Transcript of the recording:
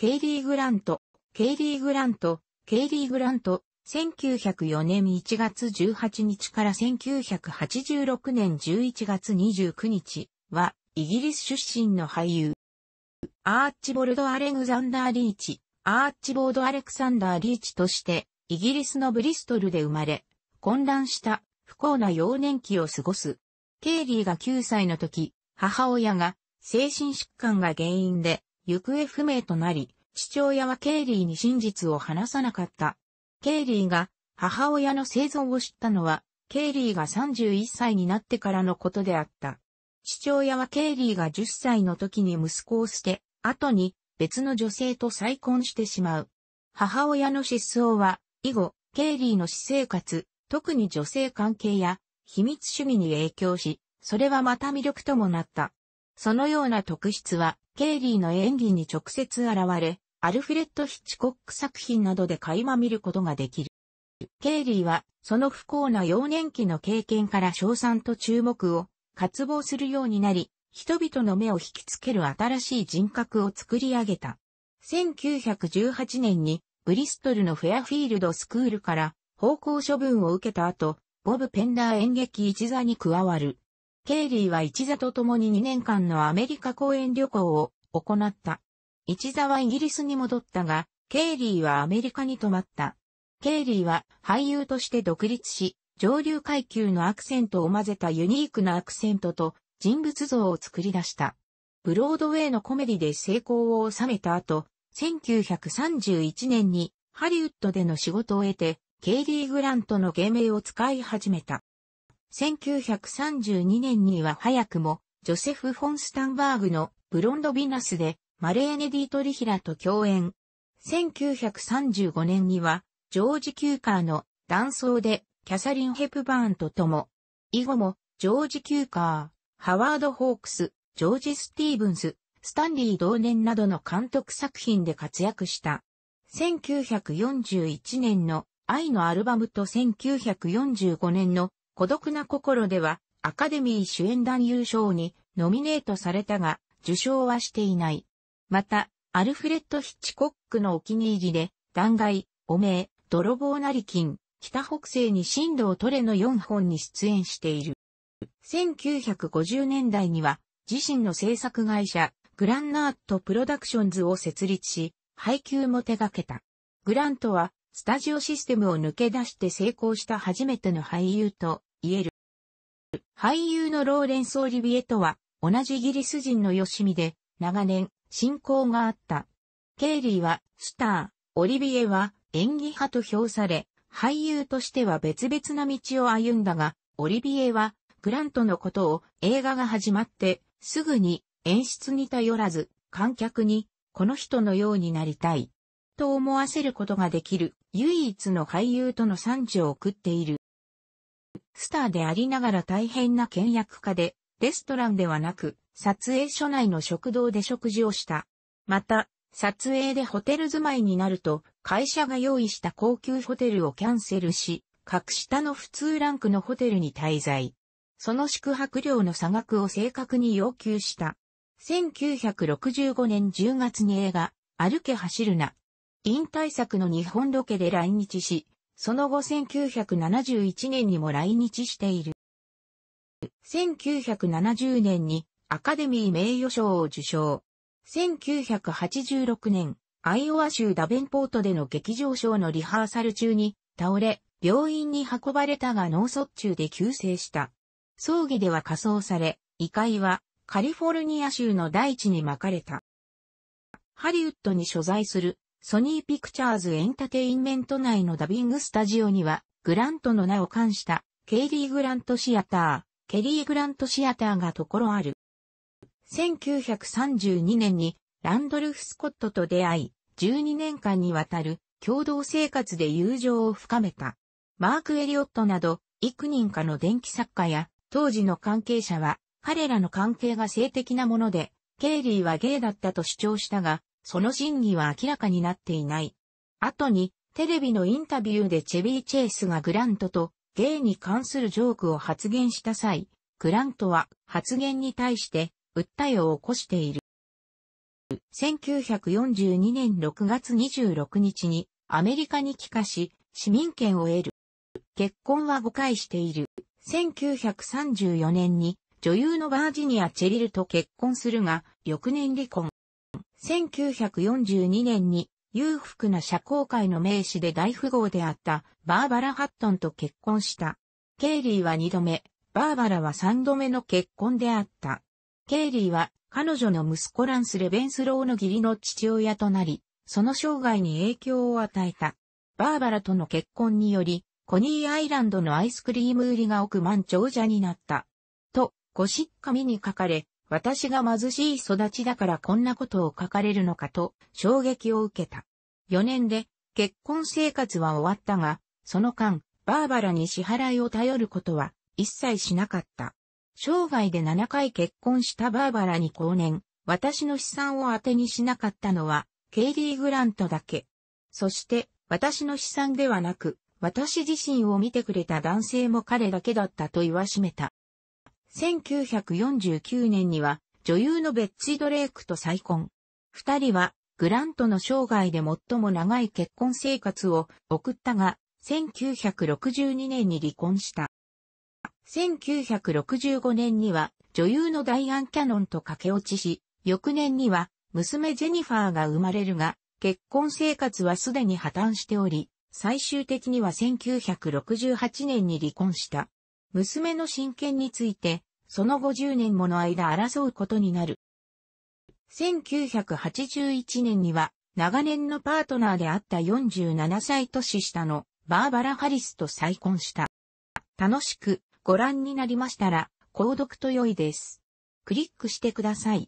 ケイリー・グラント、ケイリー・グラント、ケイリー・グラント、1904年1月18日から1986年11月29日は、イギリス出身の俳優。アーチボルド・アレグザンダー・リーチ、アーチボード・アレクサンダー・リーチとして、イギリスのブリストルで生まれ、混乱した不幸な幼年期を過ごす。ケイリーが9歳の時、母親が精神疾患が原因で行方不明となり、父親はケイリーに真実を話さなかった。ケイリーが母親の生存を知ったのは、ケイリーが31歳になってからのことであった。父親はケイリーが10歳の時に息子を捨て、後に別の女性と再婚してしまう。母親の失踪は、以後、ケイリーの私生活、特に女性関係や秘密主義に影響し、それはまた魅力ともなった。そのような特質は、ケイリーの演技に直接現れ、アルフレッド・ヒッチコック作品などで垣間見ることができる。ケイリーは、その不幸な幼年期の経験から賞賛と注目を、渇望するようになり、人々の目を引きつける新しい人格を作り上げた。1918年に、ブリストルのフェアフィールドスクールから、方向処分を受けた後、ボブ・ペンダー演劇一座に加わる。ケイリーは一座と共に2年間のアメリカ公演旅行を行った。一座はイギリスに戻ったが、ケイリーはアメリカに泊まった。ケイリーは俳優として独立し、上流階級のアクセントを混ぜたユニークなアクセントと人物像を作り出した。ブロードウェイのコメディで成功を収めた後、1931年にハリウッドでの仕事を得て、ケイリー・グラントの芸名を使い始めた。1932年には早くも、ジョセフ・フォンスタンバーグのブロンド・ヴィナスで、マレーネ・ディートリヒラと共演。1935年には、ジョージ・キューカーの断層で、キャサリン・ヘプバーンと共。以後も、ジョージ・キューカー、ハワード・ホークス、ジョージ・スティーブンス、スタンリー同年などの監督作品で活躍した。1941年の愛のアルバムと1945年の孤独な心ではアカデミー主演男優賞にノミネートされたが受賞はしていない。また、アルフレッド・ヒッチコックのお気に入りで、断崖、汚名、泥棒なり金、北北西に進路を取れの4本に出演している。1950年代には自身の制作会社、グランナートプロダクションズを設立し、配給も手掛けた。グラントは、スタジオシステムを抜け出して成功した初めての俳優と言える。俳優のローレンス・オリビエとは、同じイギリス人のよしみで、長年、親交があった。ケイリーは、スター、オリビエは、演技派と評され、俳優としては別々な道を歩んだが、オリビエは、グラントのことを映画が始まって、すぐに演出に頼らず、観客に、この人のようになりたい、と思わせることができる、唯一の俳優との賛辞を送っている。スターでありながら大変な倹約家で、レストランではなく、撮影所内の食堂で食事をした。また、撮影でホテル住まいになると、会社が用意した高級ホテルをキャンセルし、格下の普通ランクのホテルに滞在。その宿泊料の差額を正確に要求した。1965年10月に映画、歩け走るな。引退作の日本ロケで来日し、その後1971年にも来日している。1970年にアカデミー名誉賞を受賞。1986年、アイオワ州ダベンポートでの劇場賞のリハーサル中に倒れ、病院に運ばれたが脳卒中で急性した。葬儀では火葬され、遺骸はカリフォルニア州の大地に巻かれた。ハリウッドに所在するソニーピクチャーズエンタテインメント内のダビングスタジオには、グラントの名を冠した、ケイリー・グラントシアター、ケリー・グラントシアターがところある。1932年に、ランドルフ・スコットと出会い、12年間にわたる共同生活で友情を深めた。マーク・エリオットなど、幾人かの電気作家や当時の関係者は、彼らの関係が性的なもので、ケイリーはゲイだったと主張したが、その真偽は明らかになっていない。後に、テレビのインタビューでチェビー・チェイスがグラントとゲイに関するジョークを発言した際、グラントは発言に対して訴えを起こしている。1942年6月26日にアメリカに帰化し市民権を得る。結婚は5回している。1934年に女優のバージニア・チェリルと結婚するが、翌年離婚。1942年に裕福な社交界の名士で大富豪であったバーバラ・ハットンと結婚した。ケイリーは二度目、バーバラは三度目の結婚であった。ケイリーは彼女の息子ランス・レベンスローの義理の父親となり、その生涯に影響を与えた。バーバラとの結婚により、コニーアイランドのアイスクリーム売りが億万長者になった。と、ゴシッカミに書かれ、私が貧しい育ちだからこんなことを書かれるのかと衝撃を受けた。4年で結婚生活は終わったが、その間、バーバラに支払いを頼ることは一切しなかった。生涯で7回結婚したバーバラに後年、私の資産を当てにしなかったのは、ケイリー・グラントだけ。そして、私の資産ではなく、私自身を見てくれた男性も彼だけだったと言わしめた。1949年には女優のベッチ・ドレイクと再婚。二人はグラントの生涯で最も長い結婚生活を送ったが、1962年に離婚した。1965年には女優のダイアン・キャノンと駆け落ちし、翌年には娘ジェニファーが生まれるが、結婚生活はすでに破綻しており、最終的には1968年に離婚した。娘の親権について、その5 0年もの間争うことになる。1981年には、長年のパートナーであった47歳年下のバーバラ・ハリスと再婚した。楽しくご覧になりましたら、購読と良いです。クリックしてください。